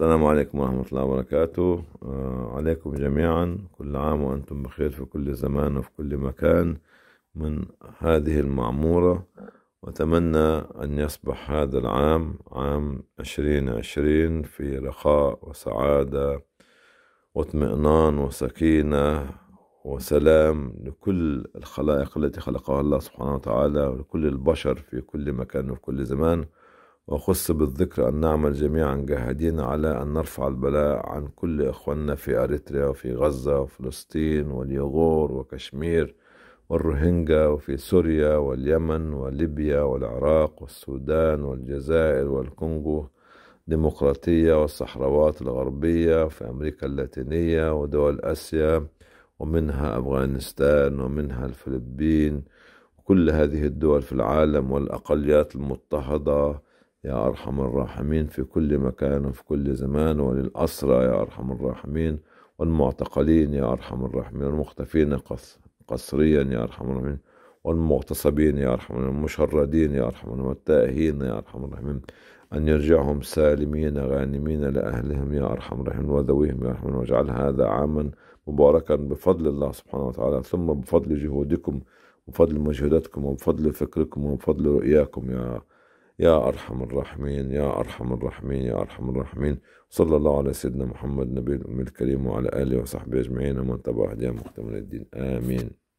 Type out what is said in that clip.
السلام عليكم ورحمة الله وبركاته آه عليكم جميعا كل عام وأنتم بخير في كل زمان وفي كل مكان من هذه المعمورة وأتمنى أن يصبح هذا العام عام عشرين عشرين في رخاء وسعادة واطمئنان وسكينة وسلام لكل الخلائق التي خلقها الله سبحانه وتعالى ولكل البشر في كل مكان وفي كل زمان وخص بالذكر أن نعمل جميعا جاهدين على أن نرفع البلاء عن كل إخواننا في أريتريا وفي غزة وفلسطين واليغور وكشمير والروهينجا وفي سوريا واليمن وليبيا والعراق والسودان والجزائر والكونغو ديمقراطية والصحراوات الغربية في أمريكا اللاتينية ودول آسيا ومنها أفغانستان ومنها الفلبين وكل هذه الدول في العالم والأقليات المضطهدة يا أرحم الراحمين في كل مكان وفي كل زمان وللأسرى يا أرحم الراحمين والمعتقلين يا أرحم الراحمين والمختفين قصريا يا أرحم الراحمين والمغتصبين يا أرحم المشردين يا أرحم والتائهين يا أرحم الراحمين أن يرجعهم سالمين غانمين لأهلهم يا أرحم الراحمين وذويهم يا أرحم واجعل هذا عاما مباركا بفضل الله سبحانه وتعالى ثم بفضل جهودكم وبفضل مجهوداتكم وبفضل فكركم وبفضل رؤياكم يا يا أرحم الراحمين يا أرحم الراحمين يا أرحم الراحمين صلى الله على سيدنا محمد نبي الأم الكريم وعلى آله وصحبه أجمعين ومن تبع هديه مختم الدين آمين